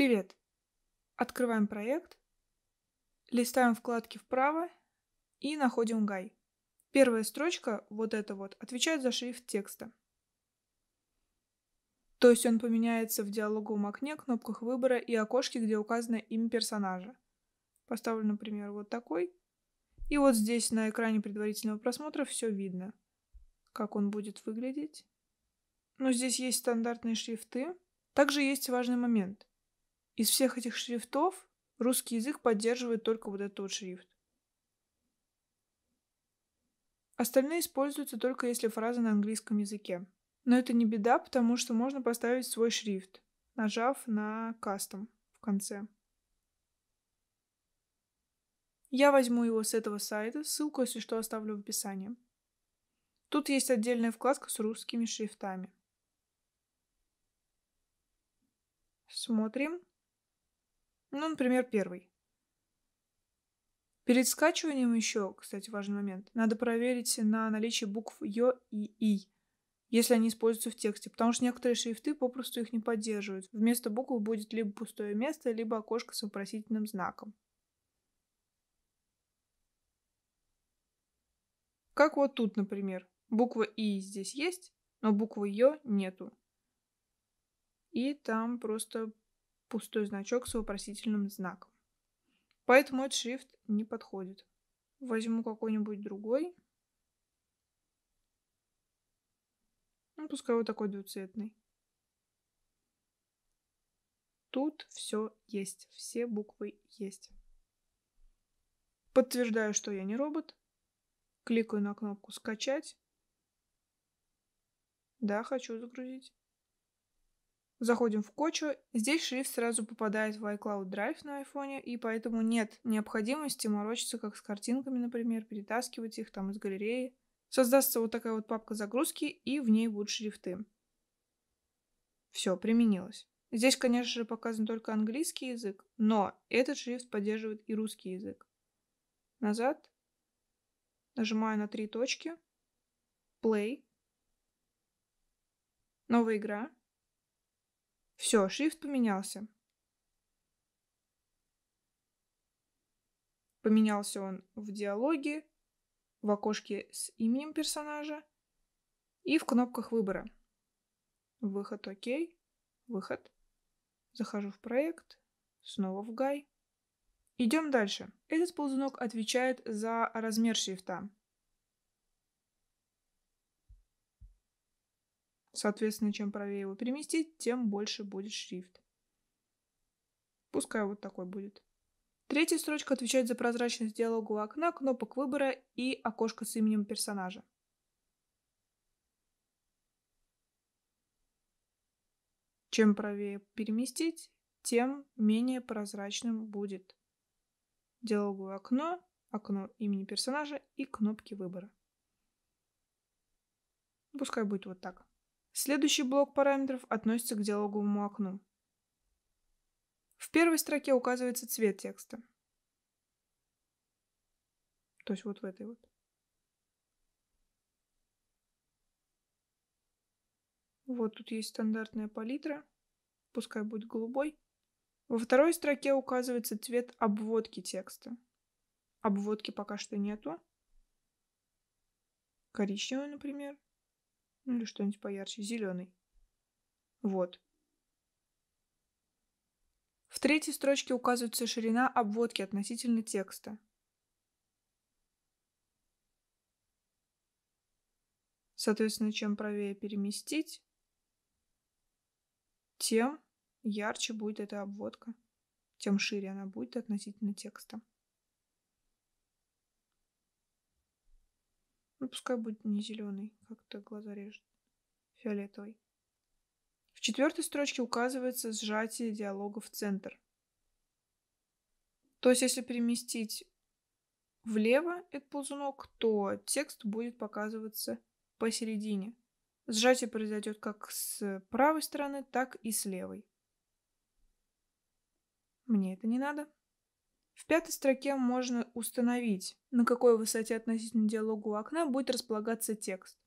Привет. Открываем проект, листаем вкладки вправо и находим гай. Первая строчка, вот эта вот, отвечает за шрифт текста. То есть он поменяется в диалоговом окне, кнопках выбора и окошке, где указано имя персонажа. Поставлю, например, вот такой. И вот здесь на экране предварительного просмотра все видно, как он будет выглядеть. Но здесь есть стандартные шрифты. Также есть важный момент. Из всех этих шрифтов русский язык поддерживает только вот этот вот шрифт. Остальные используются только если фраза на английском языке. Но это не беда, потому что можно поставить свой шрифт, нажав на кастом в конце. Я возьму его с этого сайта, ссылку, если что, оставлю в описании. Тут есть отдельная вкладка с русскими шрифтами. Смотрим. Ну, например, первый. Перед скачиванием еще, кстати, важный момент. Надо проверить на наличие букв Ё и И, если они используются в тексте, потому что некоторые шрифты попросту их не поддерживают. Вместо букв будет либо пустое место, либо окошко с вопросительным знаком. Как вот тут, например. Буква И здесь есть, но буквы Ё нету. И там просто пустой значок с вопросительным знаком. Поэтому этот шрифт не подходит. Возьму какой-нибудь другой. Ну, пускай вот такой двуцветный. Тут все есть, все буквы есть. Подтверждаю, что я не робот. Кликаю на кнопку «Скачать». Да, хочу загрузить. Заходим в Кочу. Здесь шрифт сразу попадает в iCloud Drive на iPhone и поэтому нет необходимости морочиться как с картинками, например, перетаскивать их там из галереи. Создастся вот такая вот папка загрузки, и в ней будут шрифты. Все, применилось. Здесь, конечно же, показан только английский язык, но этот шрифт поддерживает и русский язык. Назад. Нажимаю на три точки. Play. Новая игра. Все, шрифт поменялся. Поменялся он в диалоге, в окошке с именем персонажа и в кнопках выбора. Выход ОК, выход. Захожу в проект, снова в Гай. Идем дальше. Этот ползунок отвечает за размер шрифта. Соответственно, чем правее его переместить, тем больше будет шрифт. Пускай вот такой будет. Третья строчка отвечает за прозрачность диалогового окна, кнопок выбора и окошко с именем персонажа. Чем правее переместить, тем менее прозрачным будет диалоговое окно, окно имени персонажа и кнопки выбора. Пускай будет вот так. Следующий блок параметров относится к диалоговому окну. В первой строке указывается цвет текста. То есть вот в этой вот. Вот тут есть стандартная палитра, пускай будет голубой. Во второй строке указывается цвет обводки текста. Обводки пока что нету. Коричневый, например. Или что-нибудь поярче. Зеленый. Вот. В третьей строчке указывается ширина обводки относительно текста. Соответственно, чем правее переместить, тем ярче будет эта обводка, тем шире она будет относительно текста. Ну, пускай будет не зеленый, как-то глаза режет. Фиолетовый. В четвертой строчке указывается сжатие диалога в центр. То есть, если переместить влево этот ползунок, то текст будет показываться посередине. Сжатие произойдет как с правой стороны, так и с левой. Мне это не надо. В пятой строке можно установить, на какой высоте относительно диалогу окна будет располагаться текст.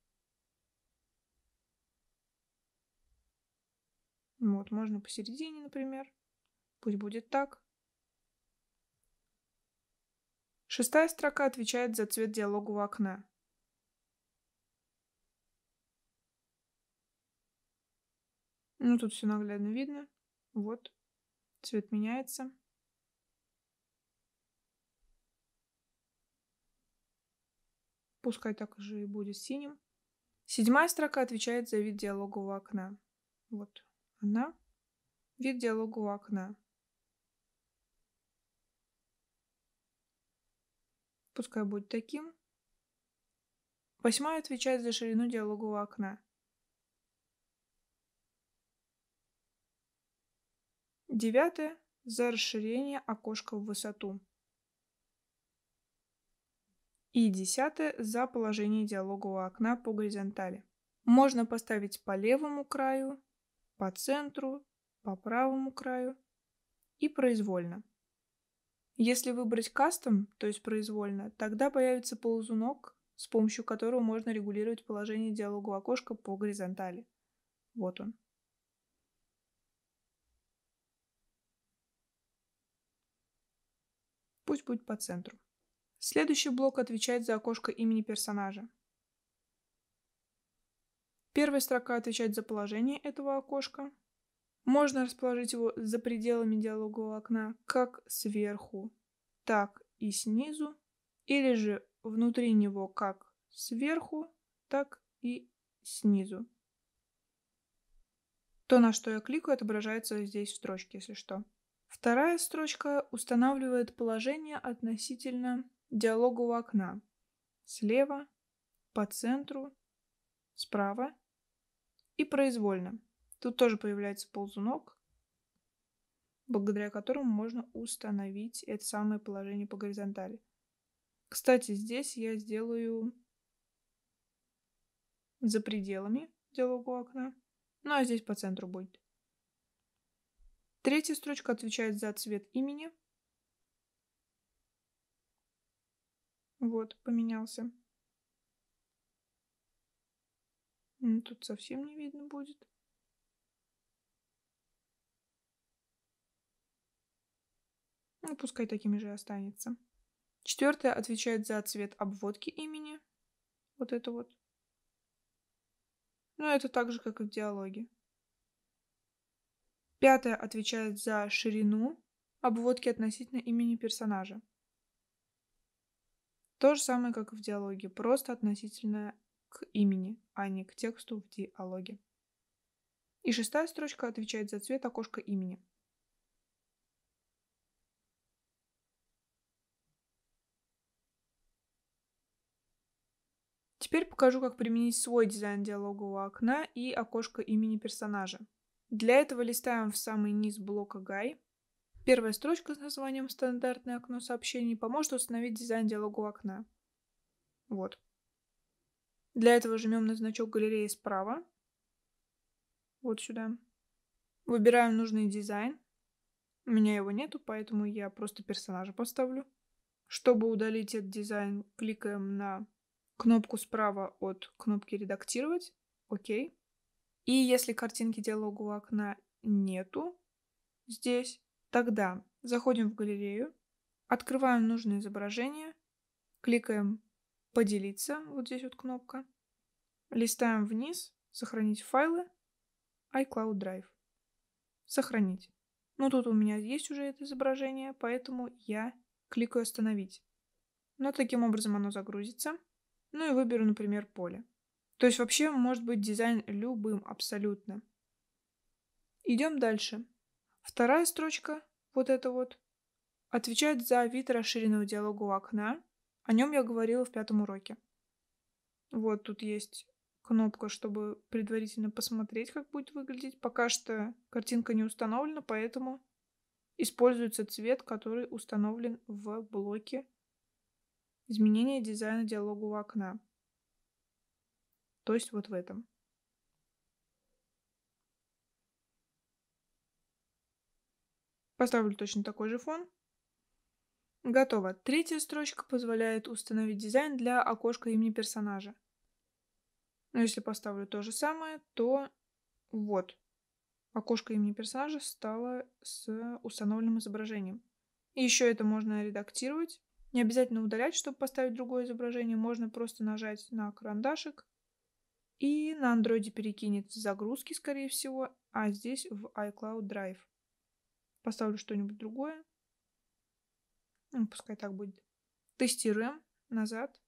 Вот, можно посередине, например. Пусть будет так. Шестая строка отвечает за цвет диалогового окна. Ну, тут все наглядно видно. Вот, цвет меняется. Пускай так же и будет синим. Седьмая строка отвечает за вид диалогового окна. Вот она. Вид диалогового окна. Пускай будет таким. Восьмая отвечает за ширину диалогового окна. Девятое – за расширение окошка в высоту. И десятое за положение диалогового окна по горизонтали. Можно поставить по левому краю, по центру, по правому краю и произвольно. Если выбрать кастом, то есть произвольно, тогда появится ползунок, с помощью которого можно регулировать положение диалогового окошка по горизонтали. Вот он. Пусть будет по центру. Следующий блок отвечает за окошко имени персонажа. Первая строка отвечает за положение этого окошка. Можно расположить его за пределами диалогового окна как сверху, так и снизу, или же внутри него как сверху, так и снизу. То, на что я кликаю, отображается здесь в строчке, если что. Вторая строчка устанавливает положение относительно диалога у окна. Слева, по центру, справа и произвольно. Тут тоже появляется ползунок, благодаря которому можно установить это самое положение по горизонтали. Кстати, здесь я сделаю за пределами диалогу окна, ну а здесь по центру будет. Третья строчка отвечает за цвет имени – Вот, поменялся. Ну, тут совсем не видно будет. Ну, пускай такими же останется. Четвертое отвечает за цвет обводки имени. Вот это вот. Ну, это так же, как и в диалоге. Пятое отвечает за ширину обводки относительно имени персонажа. То же самое, как и в диалоге, просто относительно к имени, а не к тексту в диалоге. И шестая строчка отвечает за цвет окошка имени. Теперь покажу, как применить свой дизайн диалогового окна и окошко имени персонажа. Для этого листаем в самый низ блока Guy Первая строчка с названием «Стандартное окно сообщений» поможет установить дизайн диалогового окна. Вот. Для этого жмем на значок галереи справа. Вот сюда. Выбираем нужный дизайн. У меня его нету, поэтому я просто персонажа поставлю. Чтобы удалить этот дизайн, кликаем на кнопку справа от кнопки «Редактировать». Окей. И если картинки диалогового окна нету здесь, Тогда заходим в галерею, открываем нужное изображение, кликаем «Поделиться», вот здесь вот кнопка, листаем вниз, сохранить файлы, iCloud Drive. Сохранить. Ну, тут у меня есть уже это изображение, поэтому я кликаю «Остановить». Но таким образом оно загрузится. Ну и выберу, например, поле. То есть вообще может быть дизайн любым абсолютно. Идем дальше. Вторая строчка, вот эта вот, отвечает за вид расширенного диалогового окна. О нем я говорила в пятом уроке. Вот тут есть кнопка, чтобы предварительно посмотреть, как будет выглядеть. Пока что картинка не установлена, поэтому используется цвет, который установлен в блоке изменения дизайна диалогового окна. То есть вот в этом. Поставлю точно такой же фон. Готово. Третья строчка позволяет установить дизайн для окошка имени персонажа. Но если поставлю то же самое, то вот. Окошко имени персонажа стало с установленным изображением. И еще это можно редактировать. Не обязательно удалять, чтобы поставить другое изображение. Можно просто нажать на карандашик. И на андроиде перекинет загрузки, скорее всего, а здесь в iCloud Drive поставлю что-нибудь другое. Ну, пускай так будет. Тестируем. Назад.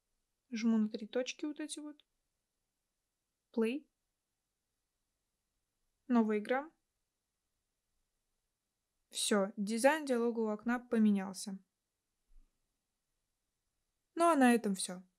Жму на три точки вот эти вот. Play. Новая игра. Все, дизайн диалогового окна поменялся. Ну а на этом все.